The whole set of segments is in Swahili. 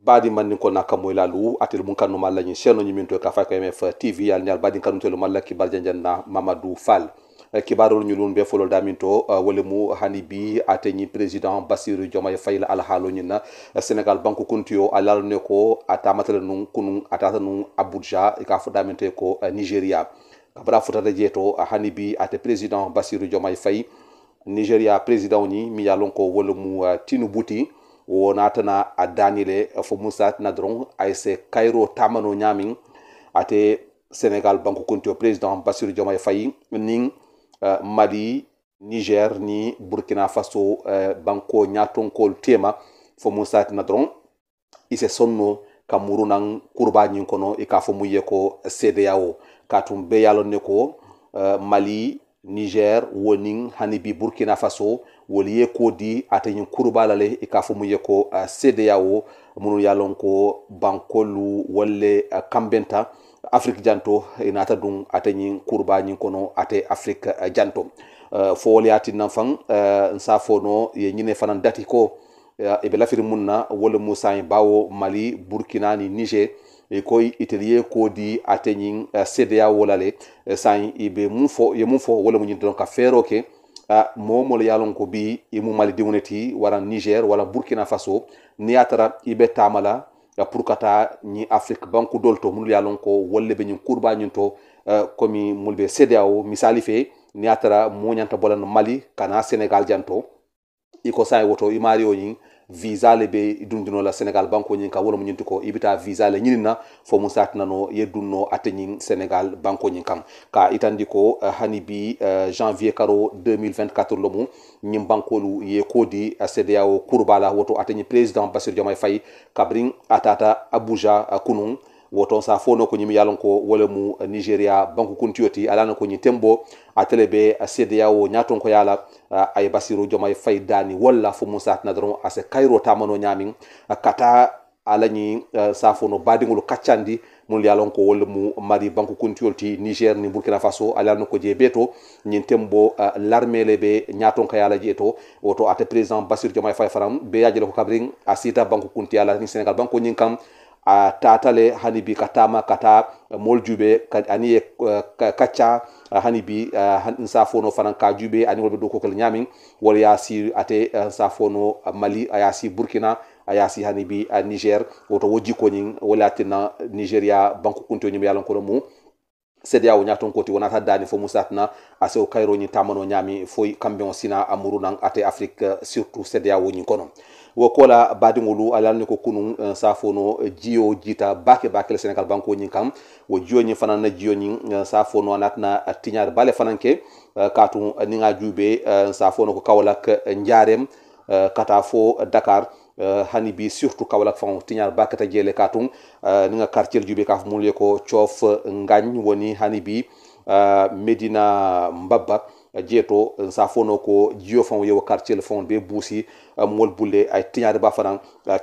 Badi man nin kon akamwe lalou, atil moun kanouman lanyen, chenon nye minto e ka fay ko MF TV al nyal, badi kanouman lanyen, kibar djen djen nan Mamadou Fal. Eh, kibar ou lanyen loun befolol daminto, eh, wolemou Hanibi atenye prezidant Basiru Djomay Faye la ala halon yena. Eh, Senegal bankou kuntiyo alaloneko ata matren nou, kounou ata aten nou Abou Dja, ikaf e daminte ko Nigeria. Kabra fouta de djeto, Hanibi atenye prezidant Basiru Djomay Faye, Nigeria prezidant nye, miyalon ko wolemou Tinou Bouti. wona tana a danile eh, fo moussa tina doron se kayro tamano ñamin ate sénégal banque kuntio président bassirou diomaye fayi nin uh, eh, mali niger ni burkina faso uh, banko ñatonkol tema fo musa tina doron ise sonno ka muru nan kurbañin kono i ka fo muyye ko cda katum be ne ko uh, mali niger wonin hanibi burkina faso woli ye ko di ate ñin kuruba la i k'a fo mu eh, ye ko uh, cdao munu ye ko bankolu walle eh, kambenta afrique janto inata dun ate kurba kuruba ñin kono ate afrique uh, eh, janto fo woli yati nan fan sa fo fono ye ñine fanan dati ko i e be lafiri mun na wole bawo mali burkina ni niger ko itel eh, eh, ye ko di ate ñiŋ sedeya wo le i be fo ye mun fo wo le mu ñiŋ ka fero ke ah, moo moo le ye a ko bi i mu mali ne ti niger wala burkina faso ni ye tara i be taama la pour ka taa ñi afrique banku dol to munul ye lon ko wolle be ñiŋ kurba ñiŋ to eh, komi mul be sedeya misali fe ni ye tara moo ñanta mali kana senegal janto i ko saayiŋ woto i maario ñiŋ visa le be dundino la sénégal banko ñin ka wala mu ñinti ko ibita visa le ñinin na fo mu satinano yeddunno ate ñin sénégal banko ñin kan ka itandi ko uh, eh, hani bi eh, janvier karo 2024 lomu ñin bankolu ye kodi uh, eh, cdao kurbala woto ate ñin président basir jomay fay kabrin atata abuja uh, woton sa fono ko nyimi yalon ko wole mu nigeria banku kuntiyoti alana ko ñi tembo atele be cdawo nyaton ko yala eh, ay basiru jomay faydani dani walla fo musa nadron doron ase kairo tamano nyamin kata alañi eh, safono badingulu kaccandi mun yalon ko wole mu mari banku kuntiyol ti niger ni burkina faso alana ko je beto ñin tembo uh, l'armée be nyaton ko yala je to woto ate président basir jomay fay faram be yajelo ko kabrin asita banku kuntiyala ni senegal banku ñin kam a tatale hani bi eh, ka tama kata mol jube ani ye kacca hani bi eh, nsa fono fanan ka jube ani wolɓe dow kokol ñamin wala ya si ate eh, nsa fono mali a ya si burkina a ya si hani bi a niger woto wo jikkoñin nigeria tinna nigéria banque kuntoñim yalankono mum sedeya wo ñaton koti wonata dani fo musatna asewo kayroñin tamano ñami foy kamɓe on sina amuru nan ate afrique surtout sedeya woñin kono wo kola badiŋolu alalni ko kunu uh, safono jiyo jita bake bake le sénégal banko ñiŋ kaŋ wo jiyo ñiŋ fanaŋ na jiyo ñiŋ uh, safono anatina tiñaari bale fanaŋ ke uh, kaatu niŋ a juube safono ko kawolak njaarem kata fo dakar hani bi surtout kawolak faŋo tiñaar bakata jeele kaatu niŋa quartier juube ka fo munnu ye ko coof ngañ woni hani bi medina mbabba Eh, jeto eh, sa fono ko jio fon yewo quartier le fon be buusi eh, mol bulle ay tiñar ba fanan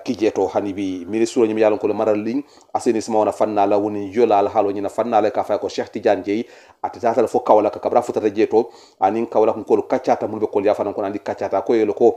ki jeto hanibi ministre ñum yalon ko maral liñ assainissement wona la woni yolal halo ñina fanna fannala ka fa ko cheikh tidiane jeyi ate tatal fo kawla ka kabra futata jeto anin kawla ko ko kaccata mul be ko ya fanan ko andi kaccata ko yelo ko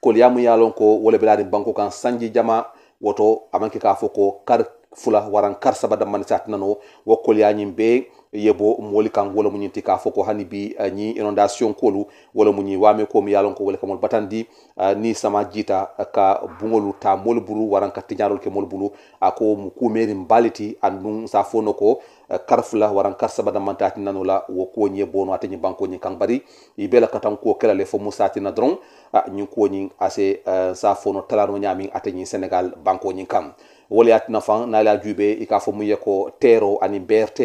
kol yamu yalon ko wala bilani banko kan sanji jama woto amanki ka fo ko kar fula waran kar sabada man satnano wokkol yañim be yebo moolu kan wala mu ñinti k'a hani bi ñi eh, inondation kolu wala mu ñi waame ko mi yalon ko wala kamol batandi eh, ni sama jita eh, ka bungolu ta mol bulu waran ka tiñarol ke mol bulu ako mu kumeri mbaliti andun sa fono ko karfula waran kar sabada mantati nanula wo ko ñe bono ate banko ñi kan bari i bela katan ko kelale fo musati na dron ñi ko ñi ase sa fono talano ñami ate ñi senegal banko ñi kan wole yati nafan naala juuɓe i ka fo mu ye ko teero ani berte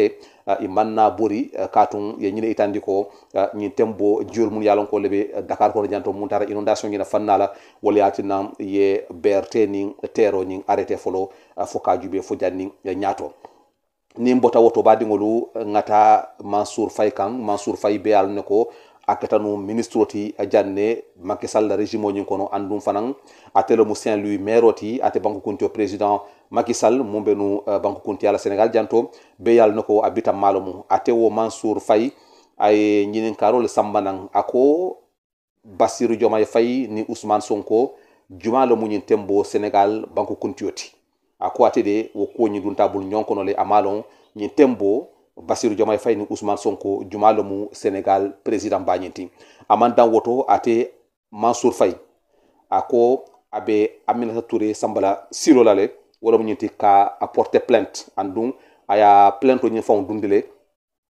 eh, i manna bori eh, katun ye ñine itandi ko ñin eh, tembo jiyol mun yalon ko lebe dakar kono janto mun tara inondation ñina fanna la wala yatina ye berte nin tero nin arrêté folo fo ka jube fo jannin ñato nin bota woto badiŋolu ŋata mansour fay kan mansour fay be al ne ko akkatanu ministre oti janne makke sall régime oñin kono andum fanan atelo mu saint louis maire ti ate banque kunti o président macky sall mum benu nu euh, banque kunti ala sénégal janto be yal nako ko a bitan ate wo mansour Fay ay ñinin karol samba ako basiru diomaye Fay ni ousmane sonko juma lo ñin tembo sénégal banque kunti oti ako ate de wo koñi duntabul ñonkono le amalon ñin tembo basiru jomay fayni ousmane sonko jumalo mu sénégal président mbañinti amandan woto ate mansour fay ako abe aminata touré sambala lale wala mu ñenti ka apporté plainte andum aya plainte ñi fon dundile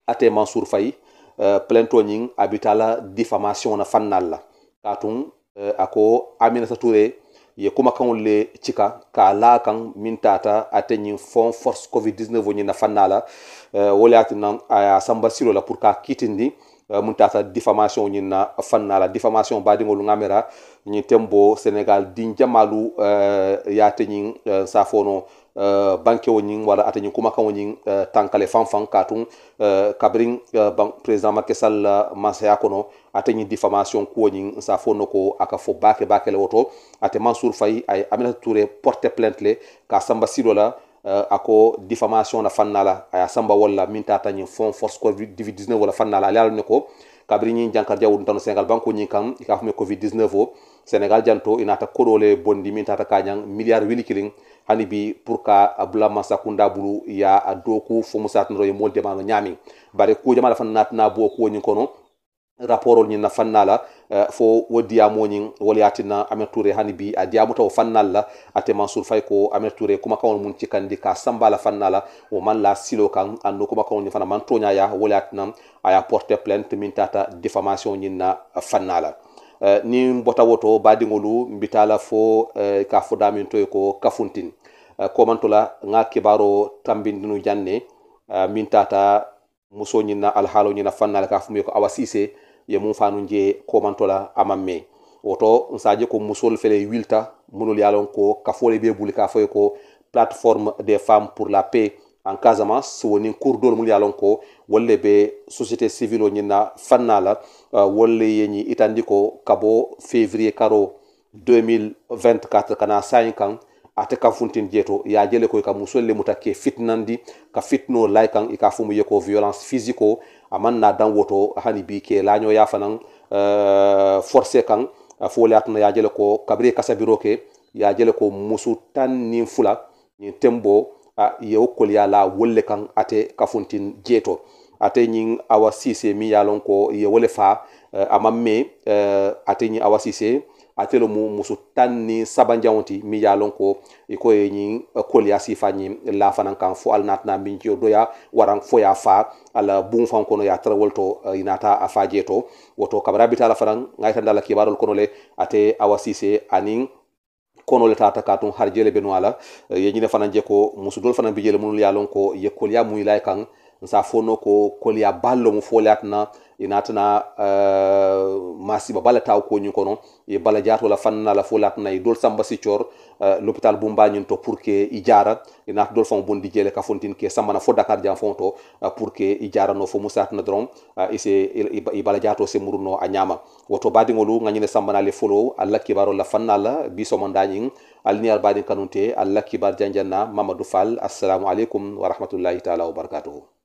ate mansour fay euh, plainte ñi abitala diffamation na fannal la katun euh, ako aminata touré ye kuma le cika ka a laa kaŋ min taata ate ñiŋ fon force covid 19 ñiŋ nafaŋ naa la eh, wo le ye a samba silo la pour ka a kitindi Euh, mun tata diffamation ñin na fannala diffamation baadiŋolu ŋamera ñiŋ tembo sénégal dinjamalu uh, ya ñiŋ uh, safono uh, bankewo wala ate kuma kumakaŋo ñiŋ uh, tankale fanfaŋ katun uh, kabiriŋ uh, président makesal la euh, mansaya kono ate diffamation kuwo ñiŋ safono ko aka fo baake baake le woto ate mansour fayi ay aminata touré porte plainte le ka samba sido la uh, ako diffamation na fannala aya samba walla min tanyi fond force covid 19 walla fannala ali ne ko kabri ñin jankar jawu tan sénégal banko ni kam ka fume covid 19 o sénégal janto inata koɗole bondi min tata kañan milliard wili kiling hani bi pour ka massa kunda bulu ya doku fomusatanoro e no ñaami bare la fan na bo ni kono raporol ñin na fannal la eh, fo wo diyamoñin na amir touré hani bi a diyamuta taw fannal la ate mansour fay ko amir touré kumakaŋol mun cikandi ka samba la fanna la wo man la silo kan anno kumakaŋol ñin fana man toñaya woliyatinna a ya porté plainte min tata diffamation ñin na fannala eh, ni bota woto badiŋolu mbita la fo eh, ka fo damin toy ko kafuntin uh, komantola ŋa kibaro tambindinu janne min tata muso ñin na alhaalo ñin na fanna la ka fumi ko awa ye mun fanu je komantola amamme woto nsaje ko musol fele wilta munul yalon ko kafole be buli ka foy ko plateforme des femmes pour la paix en casamance woni cour dol mun yalon ko wolle be société civile o ñinna fanna la euh, wolle yeni itandi ko kabo février karo 2024 kana 5 ans ate kan funtin jeto ya jele ko e ka musol muta ke fitnandi ka fitno laikan kan e i ka fumu ye ko violence physico aman na dan woto hani bi ke laño ya fanan euh forcé kan eh, fo fole ya jele ko kabre kasabiro ke ya jele ko musu tan ni fula nin tembo a uh, yewo koliya la wolle kan ate ka funtin jeto ate nyin awa sise mi ya lon ko ye fa uh, uh, ate ñin awa sise atelo mu musu tan ni sabanjaŋo mi ya lon a ko i ko ye ñiŋ koliya siifa la fanan kan fo al natna min jio doya waran fo ya fa ala buŋo faŋo kono ye eh, a tara wolu to uh, a woto kabara bita la fanaŋ ŋa yitanda la kibarolu kono le ate awasise anin kono le tata katun harjele be no ala uh, ye je ko musu dolu fanan bi jele munulu ya lon ko ye koliya ya i la kan sa fo no ko ya ballo mu fo latna i natana uh, eh, masiba bala taw koñu kono e bala jatola fannala fo latana e dol samba siccor uh, eh, l'hôpital bumbañin to pour que i jara e nat dol fon bondi jele ka fontin ke sambana fo dakar jan fon to uh, pour que i jarano fo musatana doron uh, ise i bala jato se muruno a ñama woto badiŋolu ŋañine sambanale folo alla kibaro la fannala bisomondañin aliniyar badin kanunte alla kibar janjanna mamadou fall assalamu aleykum wa rahmatullahi taala wa barakatuh